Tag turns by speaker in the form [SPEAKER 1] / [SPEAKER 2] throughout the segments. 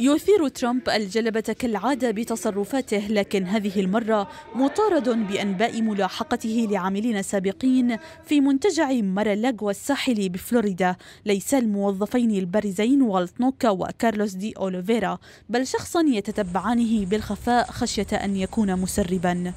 [SPEAKER 1] يثير ترامب الجلبة كالعادة بتصرفاته لكن هذه المرة مطارد بأنباء ملاحقته لعاملين سابقين في منتجع مارالاغوا الساحلي بفلوريدا ليس الموظفين البارزين والتنوكا وكارلوس دي أوليفيرا بل شخصا يتتبعانه بالخفاء خشية أن يكون مسربا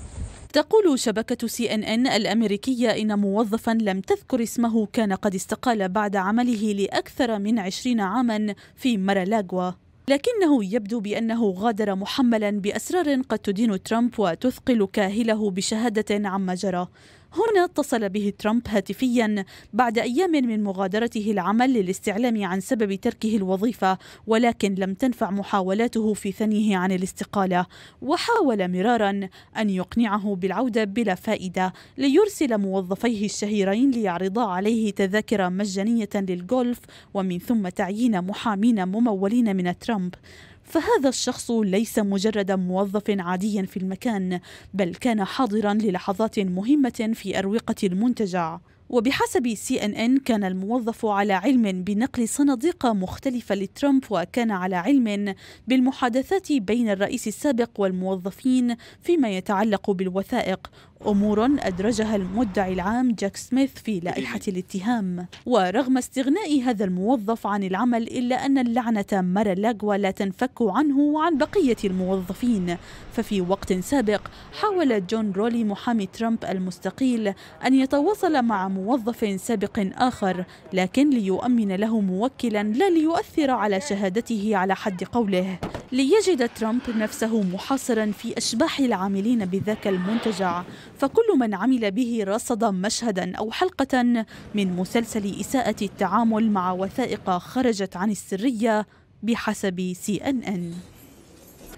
[SPEAKER 1] تقول شبكة سي ان ان الأمريكية إن موظفا لم تذكر اسمه كان قد استقال بعد عمله لأكثر من عشرين عاما في مارالاغوا لكنه يبدو بأنه غادر محملا بأسرار قد تدين ترامب وتثقل كاهله بشهادة عما جرى هنا اتصل به ترامب هاتفيا بعد أيام من مغادرته العمل للاستعلام عن سبب تركه الوظيفة ولكن لم تنفع محاولاته في ثنيه عن الاستقالة وحاول مرارا أن يقنعه بالعودة بلا فائدة ليرسل موظفيه الشهيرين ليعرضا عليه تذاكر مجانية للغولف ومن ثم تعيين محامين ممولين من ترامب فهذا الشخص ليس مجرد موظف عادي في المكان بل كان حاضرا للحظات مهمة في أروقة المنتجع وبحسب سي ان ان كان الموظف على علم بنقل صناديق مختلفة لترامب وكان على علم بالمحادثات بين الرئيس السابق والموظفين فيما يتعلق بالوثائق أمور أدرجها المدعي العام جاك سميث في لائحة الاتهام ورغم استغناء هذا الموظف عن العمل إلا أن اللعنة مارا اللاجوى لا تنفك عنه وعن بقية الموظفين ففي وقت سابق حاول جون رولي محامي ترامب المستقيل أن يتواصل مع موظف سابق آخر لكن ليؤمن له موكلا لا ليؤثر على شهادته على حد قوله ليجد ترامب نفسه محاصرا في أشباح العاملين بذاك المنتجع فكل من عمل به رصد مشهدا أو حلقة من مسلسل إساءة التعامل مع وثائق خرجت عن السرية بحسب سي ان ان